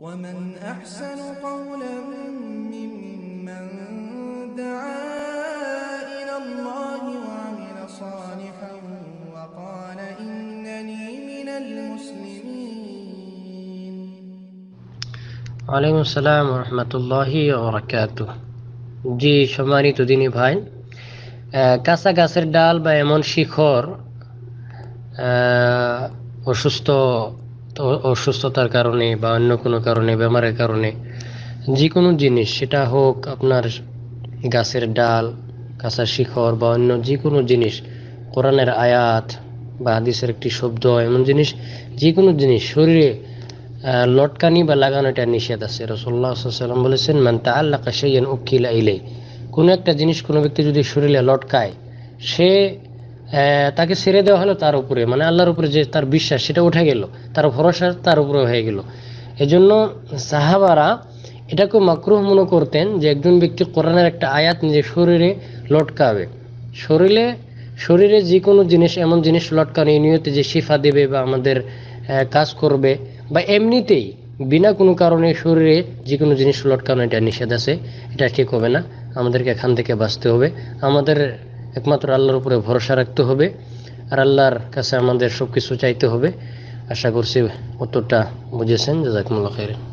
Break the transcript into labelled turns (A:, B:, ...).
A: ومن أحسن قولا ممن دعا إلى الله وعمل صالحا وقال إنني من المسلمين
B: عليكم السلام ورحمة الله وبركاته جي شماني تديني بهاين كاسا كاسر دال বা এমন শিখর অসুস্থ অসুস্থতার কারণে বা অন্য কোনো কারণে বেমারের কারণে যে কোনো জিনিস সেটা হোক আপনার গাছের ডাল কাঁচা শিখর বা অন্য যে কোনো জিনিস কোরআনের আয়াত বা হাদিসের একটি শব্দ এমন জিনিস যে কোনো জিনিস শরীরে লটকানি বা লাগানো এটা নিষেধ আছে রসল্লাহাম বলেছেন মান তা আল্লাহ কাশাইয়ান উকিলা আইলে কোনো একটা জিনিস কোনো ব্যক্তি যদি শরীরে লটকায় সে তাকে ছেড়ে দেওয়া হলো তার উপরে মানে আল্লাহর উপরে যে তার বিশ্বাস সেটা উঠে গেল তার ভরসা তার উপরে হয়ে গেল এজন্য সাহাবারা এটাকে মাকরুহ মনে করতেন যে একজন ব্যক্তি কোরআনের একটা আয়াত নিজের শরীরে লটকাবে শরীরে শরীরে যে কোনো জিনিস এমন জিনিস লটকানো এই নিয়তে যে শিফা দেবে বা আমাদের কাজ করবে বা এমনিতেই বিনা কোনো কারণে শরীরে যে কোনো জিনিস লটকানো এটা নিষেধ আছে এটা ঠিক হবে না আমাদেরকে এখান থেকে বাঁচতে হবে আমাদের একমাত্র আল্লাহর উপরে ভরসা রাখতে হবে আর আল্লাহর কাছে আমাদের সব কিছু চাইতে হবে আশা করছি উত্তরটা বুঝেছেন জাজাকুমুল্লা খেরে